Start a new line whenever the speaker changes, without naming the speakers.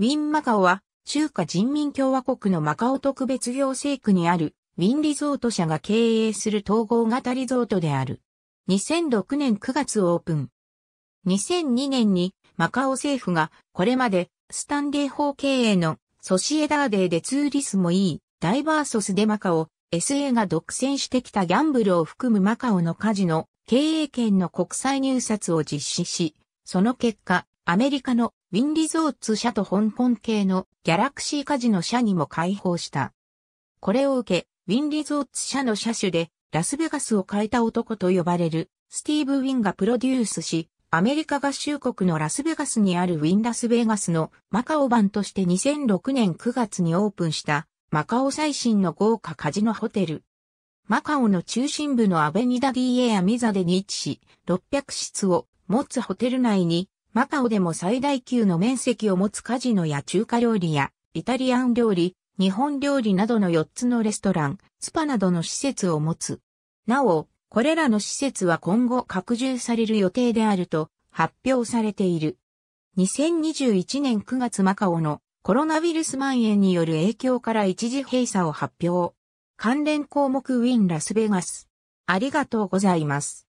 ウィンマカオは、中華人民共和国のマカオ特別行政区にある、ウィンリゾート社が経営する統合型リゾートである。2006年9月オープン。2002年に、マカオ政府が、これまで、スタンレー法経営の、ソシエダーデーでツーリスもいい、ダイバーソスでマカオ、SA が独占してきたギャンブルを含むマカオのカジノ、経営権の国際入札を実施し、その結果、アメリカのウィンリゾーツ社と香港系のギャラクシーカジノ社にも開放した。これを受け、ウィンリゾーツ社の社主でラスベガスを変えた男と呼ばれるスティーブ・ウィンがプロデュースし、アメリカ合衆国のラスベガスにあるウィン・ラスベガスのマカオ版として2006年9月にオープンしたマカオ最新の豪華カジノホテル。マカオの中心部のアベニダディエアミザでに位置し、600室を持つホテル内にマカオでも最大級の面積を持つカジノや中華料理や、イタリアン料理、日本料理などの4つのレストラン、スパなどの施設を持つ。なお、これらの施設は今後拡充される予定であると発表されている。2021年9月マカオのコロナウイルス蔓延による影響から一時閉鎖を発表。関連項目ウィンラスベガス。ありがとうございます。